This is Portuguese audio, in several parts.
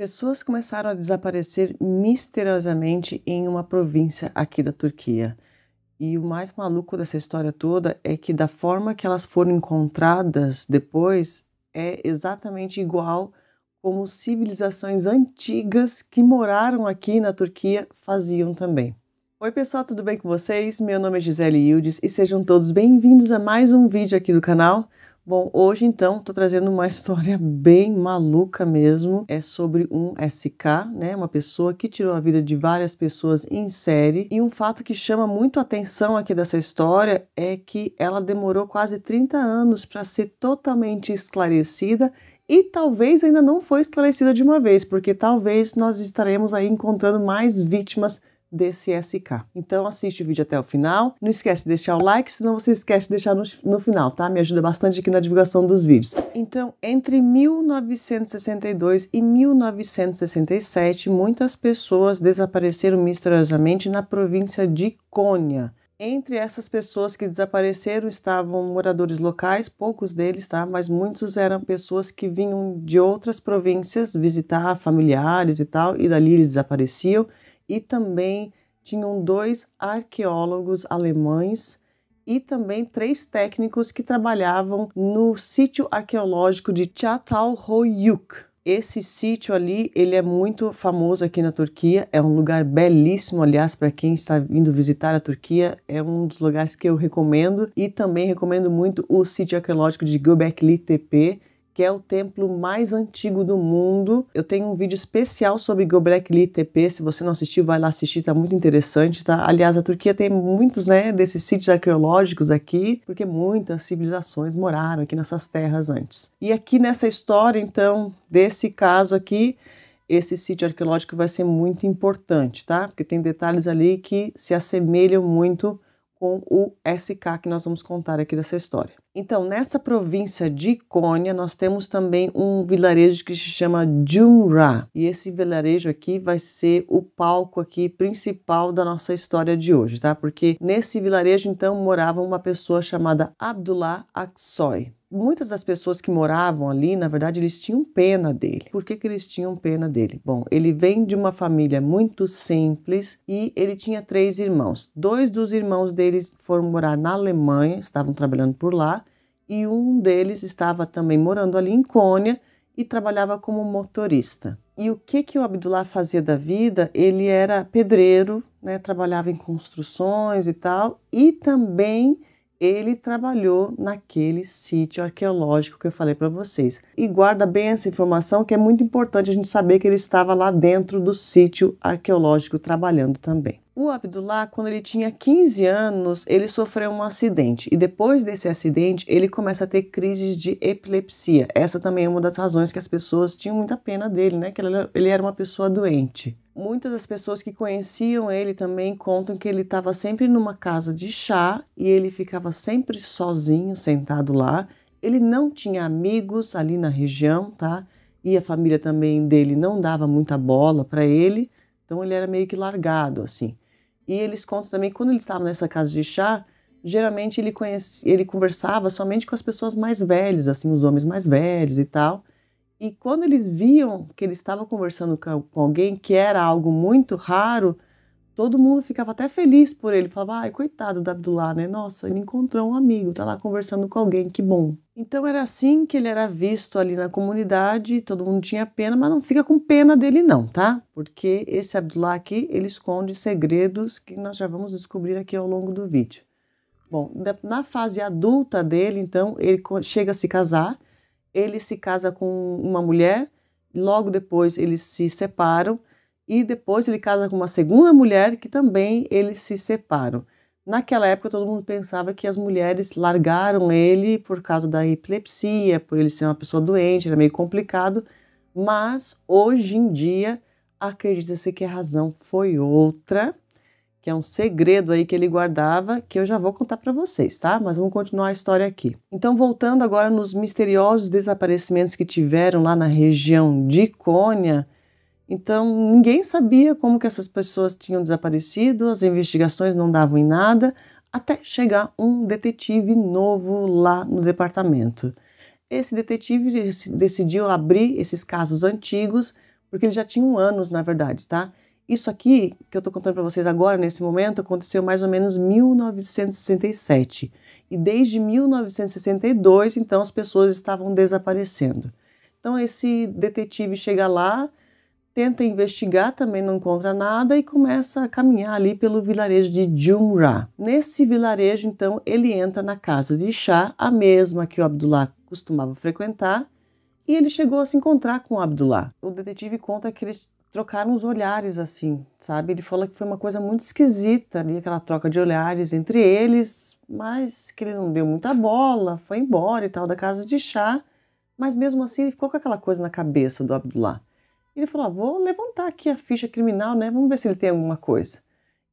Pessoas começaram a desaparecer misteriosamente em uma província aqui da Turquia. E o mais maluco dessa história toda é que, da forma que elas foram encontradas depois, é exatamente igual como civilizações antigas que moraram aqui na Turquia faziam também. Oi pessoal, tudo bem com vocês? Meu nome é Gisele Yildiz e sejam todos bem-vindos a mais um vídeo aqui do canal. Bom, hoje então estou trazendo uma história bem maluca mesmo. É sobre um SK, né? Uma pessoa que tirou a vida de várias pessoas em série. E um fato que chama muito a atenção aqui dessa história é que ela demorou quase 30 anos para ser totalmente esclarecida e talvez ainda não foi esclarecida de uma vez, porque talvez nós estaremos aí encontrando mais vítimas DCSK. Então assiste o vídeo até o final. Não esquece de deixar o like, senão você esquece de deixar no, no final, tá? Me ajuda bastante aqui na divulgação dos vídeos. Então, entre 1962 e 1967, muitas pessoas desapareceram misteriosamente na província de Cônia. Entre essas pessoas que desapareceram estavam moradores locais, poucos deles, tá? Mas muitos eram pessoas que vinham de outras províncias visitar familiares e tal, e dali eles desapareciam e também tinham dois arqueólogos alemães e também três técnicos que trabalhavam no sítio arqueológico de Çatalhöyük. Esse sítio ali, ele é muito famoso aqui na Turquia, é um lugar belíssimo, aliás, para quem está vindo visitar a Turquia, é um dos lugares que eu recomendo e também recomendo muito o sítio arqueológico de Göbekli Tepe, que é o templo mais antigo do mundo. Eu tenho um vídeo especial sobre Göbekli Tepe, se você não assistiu, vai lá assistir, tá muito interessante, tá? Aliás, a Turquia tem muitos, né, desses sítios arqueológicos aqui, porque muitas civilizações moraram aqui nessas terras antes. E aqui nessa história, então, desse caso aqui, esse sítio arqueológico vai ser muito importante, tá? Porque tem detalhes ali que se assemelham muito com o SK que nós vamos contar aqui dessa história. Então, nessa província de Cônia, nós temos também um vilarejo que se chama Jumra. E esse vilarejo aqui vai ser o palco aqui principal da nossa história de hoje, tá? Porque nesse vilarejo, então, morava uma pessoa chamada Abdullah Aksoy muitas das pessoas que moravam ali, na verdade, eles tinham pena dele. Por que, que eles tinham pena dele? Bom, ele vem de uma família muito simples e ele tinha três irmãos. Dois dos irmãos deles foram morar na Alemanha, estavam trabalhando por lá, e um deles estava também morando ali em Cônia e trabalhava como motorista. E o que, que o Abdullah fazia da vida? Ele era pedreiro, né, trabalhava em construções e tal, e também ele trabalhou naquele sítio arqueológico que eu falei para vocês. E guarda bem essa informação que é muito importante a gente saber que ele estava lá dentro do sítio arqueológico trabalhando também. O Abdullah, quando ele tinha 15 anos, ele sofreu um acidente e depois desse acidente ele começa a ter crises de epilepsia. Essa também é uma das razões que as pessoas tinham muita pena dele, né? Que ele era uma pessoa doente. Muitas das pessoas que conheciam ele também contam que ele estava sempre numa casa de chá e ele ficava sempre sozinho, sentado lá. Ele não tinha amigos ali na região, tá? E a família também dele não dava muita bola para ele, então ele era meio que largado assim. E eles contam também que quando ele estava nessa casa de chá, geralmente ele, conhece ele conversava somente com as pessoas mais velhas, assim, os homens mais velhos e tal. E quando eles viam que ele estava conversando com alguém que era algo muito raro, todo mundo ficava até feliz por ele, falava, ai, coitado do Abdullah, né? Nossa, ele encontrou um amigo, tá lá conversando com alguém, que bom. Então era assim que ele era visto ali na comunidade, todo mundo tinha pena, mas não fica com pena dele não, tá? Porque esse Abdullah aqui, ele esconde segredos que nós já vamos descobrir aqui ao longo do vídeo. Bom, na fase adulta dele, então, ele chega a se casar, ele se casa com uma mulher, logo depois eles se separam, e depois ele casa com uma segunda mulher que também eles se separam. Naquela época todo mundo pensava que as mulheres largaram ele por causa da epilepsia, por ele ser uma pessoa doente, era meio complicado, mas hoje em dia acredita-se que a razão foi outra, que é um segredo aí que ele guardava, que eu já vou contar para vocês, tá? Mas vamos continuar a história aqui. Então, voltando agora nos misteriosos desaparecimentos que tiveram lá na região de Cônia, então, ninguém sabia como que essas pessoas tinham desaparecido, as investigações não davam em nada, até chegar um detetive novo lá no departamento. Esse detetive decidiu abrir esses casos antigos, porque ele já tinha um anos, na verdade, tá? Isso aqui que eu estou contando para vocês agora, nesse momento, aconteceu mais ou menos 1967. E desde 1962, então, as pessoas estavam desaparecendo. Então, esse detetive chega lá, tenta investigar, também não encontra nada e começa a caminhar ali pelo vilarejo de Jumra. Nesse vilarejo, então, ele entra na casa de chá, a mesma que o Abdullah costumava frequentar, e ele chegou a se encontrar com o Abdullah. O detetive conta que eles trocaram os olhares assim, sabe? Ele fala que foi uma coisa muito esquisita ali, aquela troca de olhares entre eles, mas que ele não deu muita bola, foi embora e tal da casa de chá, mas mesmo assim ele ficou com aquela coisa na cabeça do Abdullah. Ele falou: ah, vou levantar aqui a ficha criminal, né? Vamos ver se ele tem alguma coisa.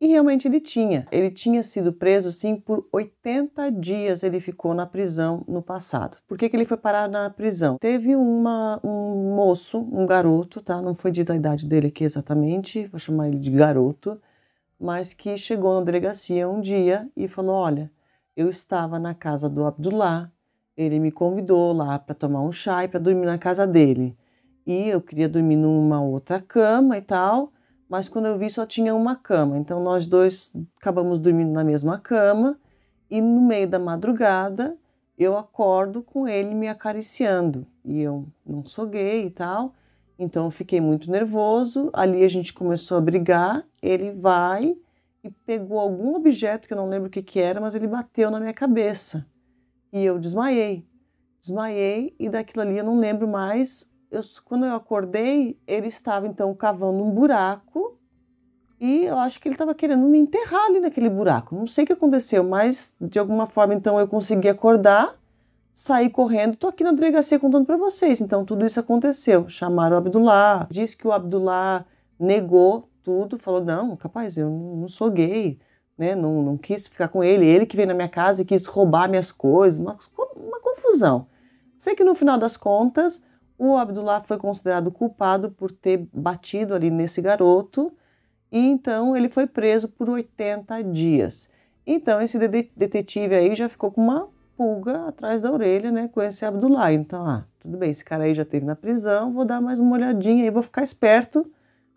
E realmente ele tinha. Ele tinha sido preso, sim, por 80 dias ele ficou na prisão no passado. Por que, que ele foi parar na prisão? Teve uma, um moço, um garoto, tá? Não foi dito a idade dele aqui exatamente, vou chamar ele de garoto, mas que chegou na delegacia um dia e falou: Olha, eu estava na casa do Abdullah, ele me convidou lá para tomar um chá e para dormir na casa dele. E eu queria dormir numa outra cama e tal, mas quando eu vi só tinha uma cama. Então nós dois acabamos dormindo na mesma cama e no meio da madrugada eu acordo com ele me acariciando. E eu não sou gay e tal, então eu fiquei muito nervoso. Ali a gente começou a brigar. Ele vai e pegou algum objeto que eu não lembro o que, que era, mas ele bateu na minha cabeça. E eu desmaiei. Desmaiei e daquilo ali eu não lembro mais eu, quando eu acordei, ele estava então cavando um buraco e eu acho que ele estava querendo me enterrar ali naquele buraco. Não sei o que aconteceu, mas de alguma forma então eu consegui acordar, saí correndo, tô aqui na delegacia contando para vocês. Então tudo isso aconteceu. Chamaram o Abdullah, disse que o Abdullah negou tudo, falou: "Não, capaz, eu não sou gay". Né, não, não quis ficar com ele, ele que veio na minha casa e quis roubar minhas coisas, uma, uma confusão. Sei que no final das contas, o Abdullah foi considerado culpado por ter batido ali nesse garoto e então ele foi preso por 80 dias. Então esse detetive aí já ficou com uma pulga atrás da orelha, né, com esse Abdullah. Então, ah, tudo bem, esse cara aí já teve na prisão, vou dar mais uma olhadinha e vou ficar esperto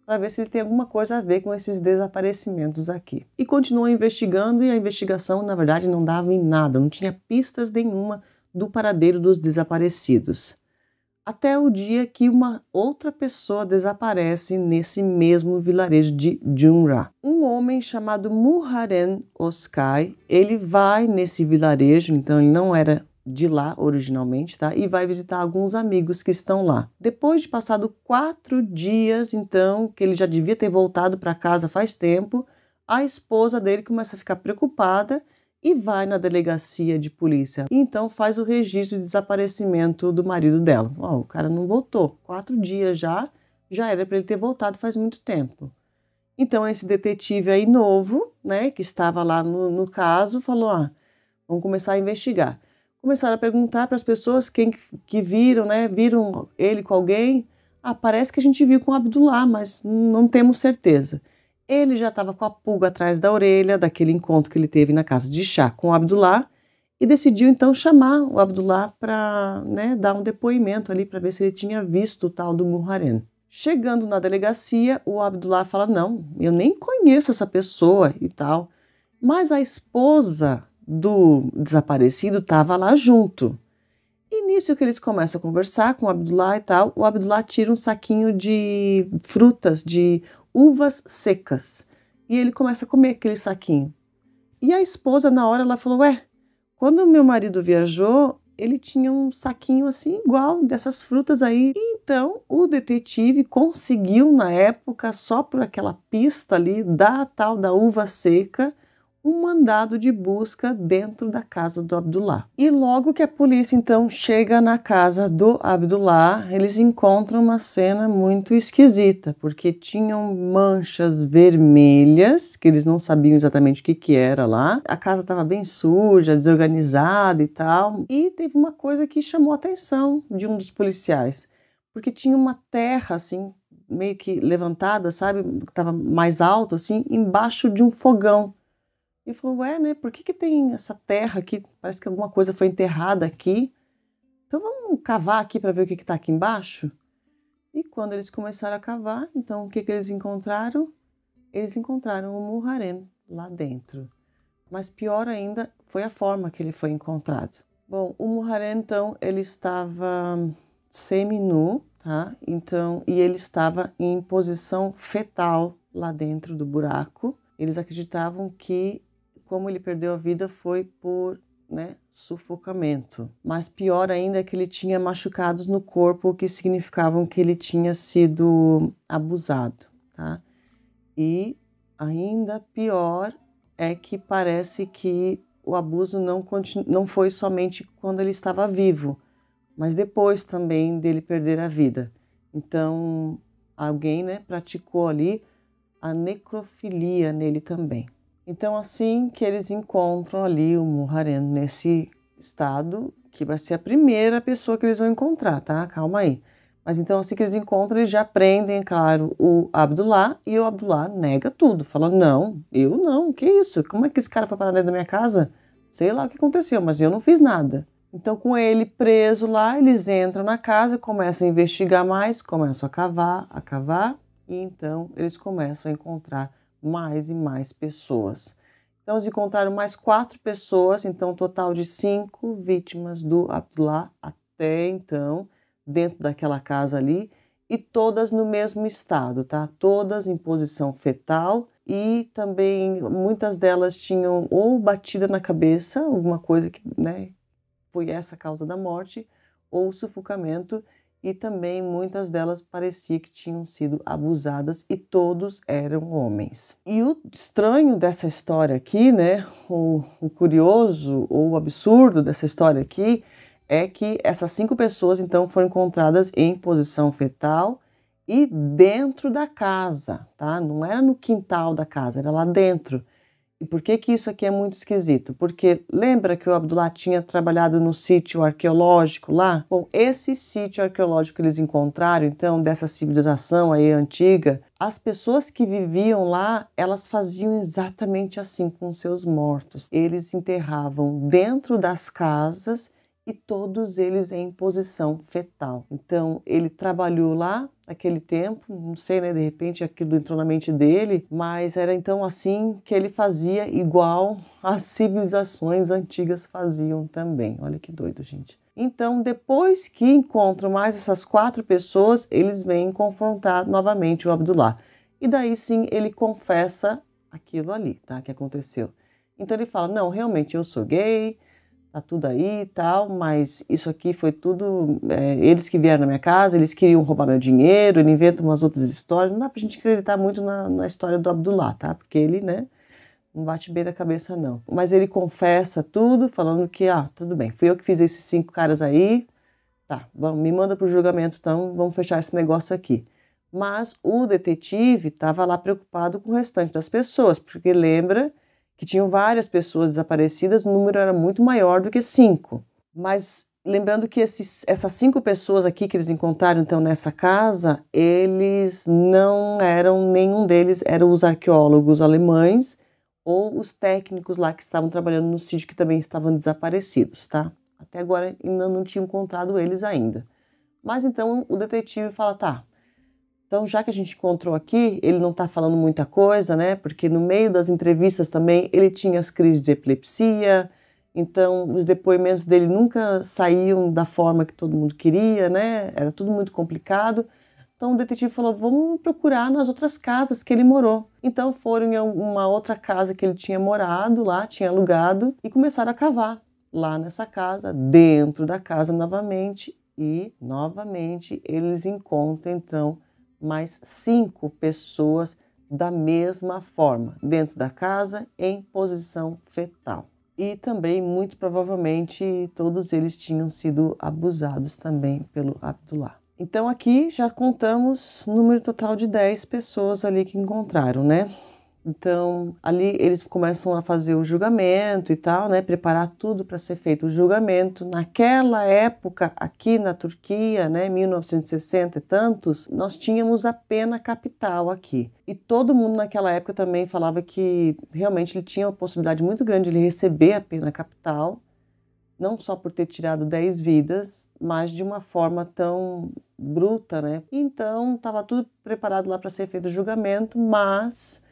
para ver se ele tem alguma coisa a ver com esses desaparecimentos aqui. E continuou investigando e a investigação, na verdade, não dava em nada, não tinha pistas nenhuma do paradeiro dos desaparecidos até o dia que uma outra pessoa desaparece nesse mesmo vilarejo de Junra. Um homem chamado Muharen Oskai, ele vai nesse vilarejo, então ele não era de lá originalmente, tá? E vai visitar alguns amigos que estão lá. Depois de passado quatro dias, então, que ele já devia ter voltado para casa faz tempo, a esposa dele começa a ficar preocupada e vai na delegacia de polícia. então faz o registro de desaparecimento do marido dela. Oh, o cara não voltou. Quatro dias já, já era para ele ter voltado faz muito tempo. Então esse detetive aí novo, né, que estava lá no, no caso, falou: ah, vamos começar a investigar. Começaram a perguntar para as pessoas quem que viram, né, viram ele com alguém. Ah, parece que a gente viu com o Abdullah, mas não temos certeza ele já estava com a pulga atrás da orelha daquele encontro que ele teve na casa de chá com o Abdullah e decidiu então chamar o Abdullah para né, dar um depoimento ali para ver se ele tinha visto o tal do Muharen. Chegando na delegacia, o Abdullah fala: Não, eu nem conheço essa pessoa e tal. Mas a esposa do desaparecido estava lá junto. E nisso que eles começam a conversar com o Abdullah e tal, o Abdullah tira um saquinho de frutas, de uvas secas. E ele começa a comer aquele saquinho. E a esposa, na hora, ela falou: Ué, quando meu marido viajou, ele tinha um saquinho assim, igual, dessas frutas aí. E então o detetive conseguiu, na época, só por aquela pista ali da tal da uva seca, um mandado de busca dentro da casa do Abdullah. E logo que a polícia então chega na casa do Abdullah, eles encontram uma cena muito esquisita, porque tinham manchas vermelhas que eles não sabiam exatamente o que, que era lá. A casa estava bem suja, desorganizada e tal. E teve uma coisa que chamou a atenção de um dos policiais, porque tinha uma terra assim meio que levantada, sabe? Estava mais alto assim, embaixo de um fogão e falou, ué, né? Por que, que tem essa terra aqui? Parece que alguma coisa foi enterrada aqui. Então vamos cavar aqui para ver o que está aqui embaixo? E quando eles começaram a cavar, então o que, que eles encontraram? Eles encontraram o Muharrem lá dentro. Mas pior ainda foi a forma que ele foi encontrado. Bom, o Muharrem, então, ele estava semi-nu, tá? Então, e ele estava em posição fetal lá dentro do buraco. Eles acreditavam que como ele perdeu a vida foi por né, sufocamento. Mas pior ainda é que ele tinha machucados no corpo que significavam que ele tinha sido abusado. Tá? E ainda pior é que parece que o abuso não, não foi somente quando ele estava vivo, mas depois também dele perder a vida. Então, alguém né, praticou ali a necrofilia nele também. Então, assim que eles encontram ali o Muharem nesse estado, que vai ser a primeira pessoa que eles vão encontrar, tá? Calma aí. Mas então, assim que eles encontram, eles já prendem, é claro, o Abdullah e o Abdullah nega tudo, fala: Não, eu não, que isso? Como é que esse cara foi parar dentro da minha casa? Sei lá o que aconteceu, mas eu não fiz nada. Então, com ele preso lá, eles entram na casa, começam a investigar mais, começam a cavar, a cavar, e então eles começam a encontrar mais e mais pessoas. Então, se encontraram mais quatro pessoas, então, total de cinco vítimas do Abdullah até então, dentro daquela casa ali, e todas no mesmo estado, tá? Todas em posição fetal e também muitas delas tinham ou batida na cabeça, alguma coisa que, né, foi essa a causa da morte, ou sufocamento e também muitas delas parecia que tinham sido abusadas e todos eram homens. E o estranho dessa história aqui, né, o, o curioso ou o absurdo dessa história aqui é que essas cinco pessoas então foram encontradas em posição fetal e dentro da casa, tá? Não era no quintal da casa, era lá dentro. E por que que isso aqui é muito esquisito? Porque lembra que o Abdullah tinha trabalhado no sítio arqueológico lá? Bom, esse sítio arqueológico que eles encontraram, então, dessa civilização aí antiga, as pessoas que viviam lá, elas faziam exatamente assim com seus mortos. Eles enterravam dentro das casas e todos eles em posição fetal. Então, ele trabalhou lá naquele tempo, não sei, né, de repente aquilo entrou na mente dele, mas era então assim que ele fazia igual as civilizações antigas faziam também. Olha que doido, gente. Então, depois que encontram mais essas quatro pessoas, eles vêm confrontar novamente o Abdullah. E daí sim ele confessa aquilo ali, tá, que aconteceu. Então ele fala: "Não, realmente eu sou gay, tá tudo aí e tal, mas isso aqui foi tudo. É, eles que vieram na minha casa, eles queriam roubar meu dinheiro, ele inventa umas outras histórias. Não dá pra gente acreditar muito na, na história do Abdullah, tá? Porque ele, né? Não bate bem da cabeça, não. Mas ele confessa tudo, falando que, ah, tudo bem, fui eu que fiz esses cinco caras aí. Tá, vamos, me manda pro julgamento, então, vamos fechar esse negócio aqui. Mas o detetive estava lá preocupado com o restante das pessoas, porque lembra que tinham várias pessoas desaparecidas, o número era muito maior do que cinco. Mas lembrando que esses, essas cinco pessoas aqui que eles encontraram então nessa casa, eles não eram nenhum deles eram os arqueólogos alemães ou os técnicos lá que estavam trabalhando no sítio que também estavam desaparecidos, tá? Até agora ainda não tinham encontrado eles ainda. Mas então o detetive fala, tá, então, já que a gente encontrou aqui, ele não está falando muita coisa, né? Porque no meio das entrevistas também ele tinha as crises de epilepsia, então os depoimentos dele nunca saíam da forma que todo mundo queria, né? Era tudo muito complicado. Então o detetive falou: vamos procurar nas outras casas que ele morou. Então foram em uma outra casa que ele tinha morado lá, tinha alugado, e começaram a cavar lá nessa casa, dentro da casa novamente, e novamente eles encontram então mais cinco pessoas da mesma forma, dentro da casa, em posição fetal. E também, muito provavelmente, todos eles tinham sido abusados também pelo Abdullah. Então, aqui já contamos o número total de 10 pessoas ali que encontraram, né? Então, ali eles começam a fazer o julgamento e tal, né? Preparar tudo para ser feito o julgamento. Naquela época, aqui na Turquia, né, 1960 e tantos, nós tínhamos a pena capital aqui. E todo mundo naquela época também falava que realmente ele tinha uma possibilidade muito grande de receber a pena capital, não só por ter tirado 10 vidas, mas de uma forma tão bruta, né? Então, estava tudo preparado lá para ser feito o julgamento, mas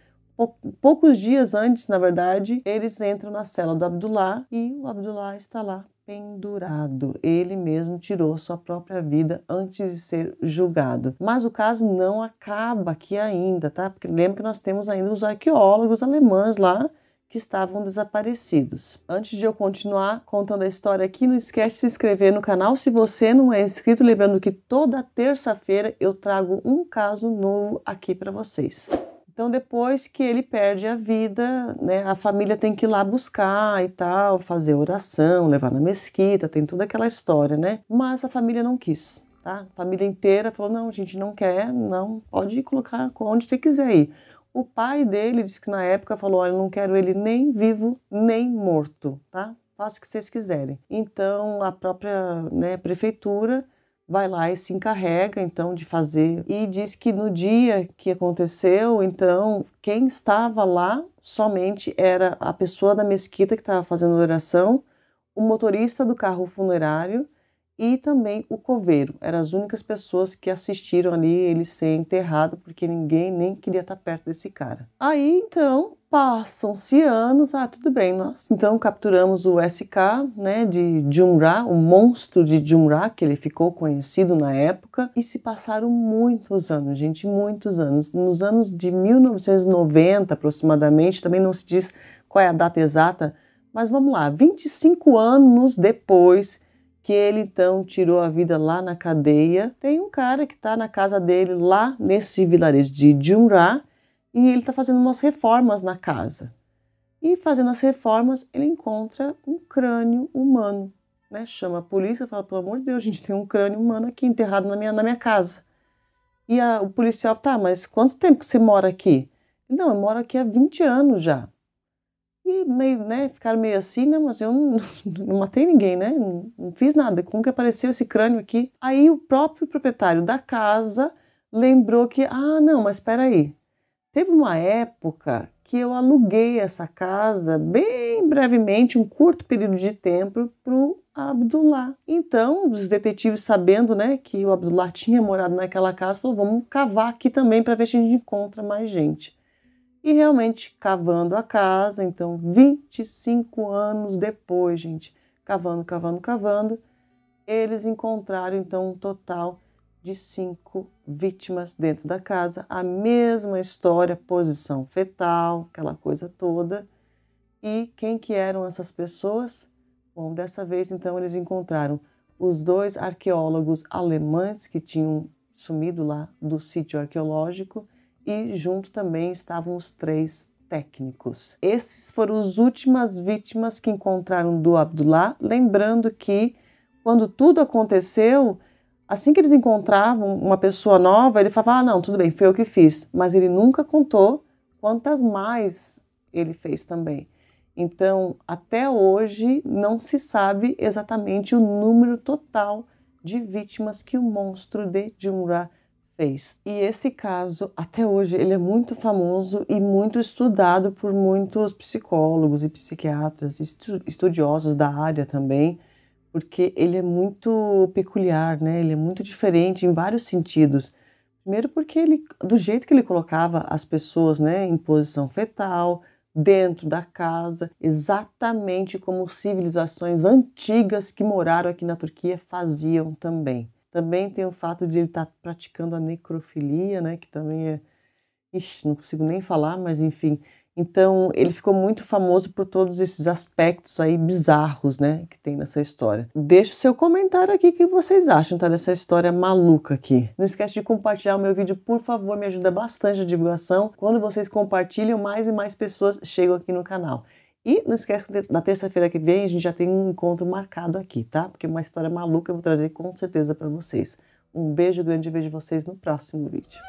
poucos dias antes, na verdade, eles entram na cela do Abdullah e o Abdullah está lá pendurado. Ele mesmo tirou sua própria vida antes de ser julgado. Mas o caso não acaba aqui ainda, tá? Porque lembra que nós temos ainda os arqueólogos alemães lá que estavam desaparecidos. Antes de eu continuar contando a história aqui, não esquece de se inscrever no canal se você não é inscrito, lembrando que toda terça-feira eu trago um caso novo aqui para vocês. Então, depois que ele perde a vida, né, a família tem que ir lá buscar e tal, fazer oração, levar na mesquita, tem toda aquela história, né? Mas a família não quis. Tá? A família inteira falou: não, a gente não quer, não, pode colocar onde você quiser ir. O pai dele disse que na época falou: olha, não quero ele nem vivo nem morto, tá? Faça o que vocês quiserem. Então a própria né, prefeitura vai lá e se encarrega então de fazer e diz que no dia que aconteceu, então quem estava lá somente era a pessoa da mesquita que estava fazendo oração, o motorista do carro funerário e também o coveiro. Eram as únicas pessoas que assistiram ali ele ser enterrado porque ninguém nem queria estar perto desse cara. Aí então Passam-se anos, ah, tudo bem, nós então capturamos o SK né, de Jumra, o monstro de Jumra, que ele ficou conhecido na época, e se passaram muitos anos, gente, muitos anos. Nos anos de 1990 aproximadamente, também não se diz qual é a data exata, mas vamos lá, 25 anos depois que ele então tirou a vida lá na cadeia, tem um cara que está na casa dele lá nesse vilarejo de Jumra, e ele está fazendo umas reformas na casa. E fazendo as reformas, ele encontra um crânio humano. Né? Chama a polícia e fala: pelo amor de Deus, gente, tem um crânio humano aqui enterrado na minha, na minha casa. E a, o policial, tá, mas quanto tempo que você mora aqui? Não, eu moro aqui há 20 anos já. E meio, né, ficaram meio assim, né, mas eu não, não matei ninguém, né, não, não fiz nada, como que apareceu esse crânio aqui? Aí o próprio proprietário da casa lembrou que, ah, não, mas espera aí, Teve uma época que eu aluguei essa casa bem brevemente, um curto período de tempo, para o Abdullah. Então, os detetives, sabendo né, que o Abdullah tinha morado naquela casa, falou: vamos cavar aqui também para ver se a gente encontra mais gente. E realmente, cavando a casa, então, 25 anos depois, gente, cavando, cavando, cavando, eles encontraram então um total de cinco vítimas dentro da casa, a mesma história, posição fetal, aquela coisa toda. E quem que eram essas pessoas? Bom, dessa vez então eles encontraram os dois arqueólogos alemães que tinham sumido lá do sítio arqueológico e junto também estavam os três técnicos. Esses foram as últimas vítimas que encontraram do Abdullah, lembrando que quando tudo aconteceu, Assim que eles encontravam uma pessoa nova, ele falava: Ah, não, tudo bem, foi eu que fiz. Mas ele nunca contou quantas mais ele fez também. Então, até hoje, não se sabe exatamente o número total de vítimas que o monstro de Jumra fez. E esse caso, até hoje, ele é muito famoso e muito estudado por muitos psicólogos e psiquiatras, estudiosos da área também porque ele é muito peculiar, né? Ele é muito diferente em vários sentidos. Primeiro porque ele, do jeito que ele colocava as pessoas, né, em posição fetal, dentro da casa, exatamente como civilizações antigas que moraram aqui na Turquia faziam também. Também tem o fato de ele estar tá praticando a necrofilia, né, que também é Ixi, não consigo nem falar, mas enfim, então, ele ficou muito famoso por todos esses aspectos aí bizarros, né, que tem nessa história. Deixa o seu comentário aqui o que vocês acham tá, dessa história maluca aqui. Não esquece de compartilhar o meu vídeo, por favor, me ajuda bastante a divulgação. Quando vocês compartilham, mais e mais pessoas chegam aqui no canal. E não esquece que na terça-feira que vem a gente já tem um encontro marcado aqui, tá? Porque é uma história maluca eu vou trazer com certeza para vocês. Um beijo grande e vejo vocês no próximo vídeo.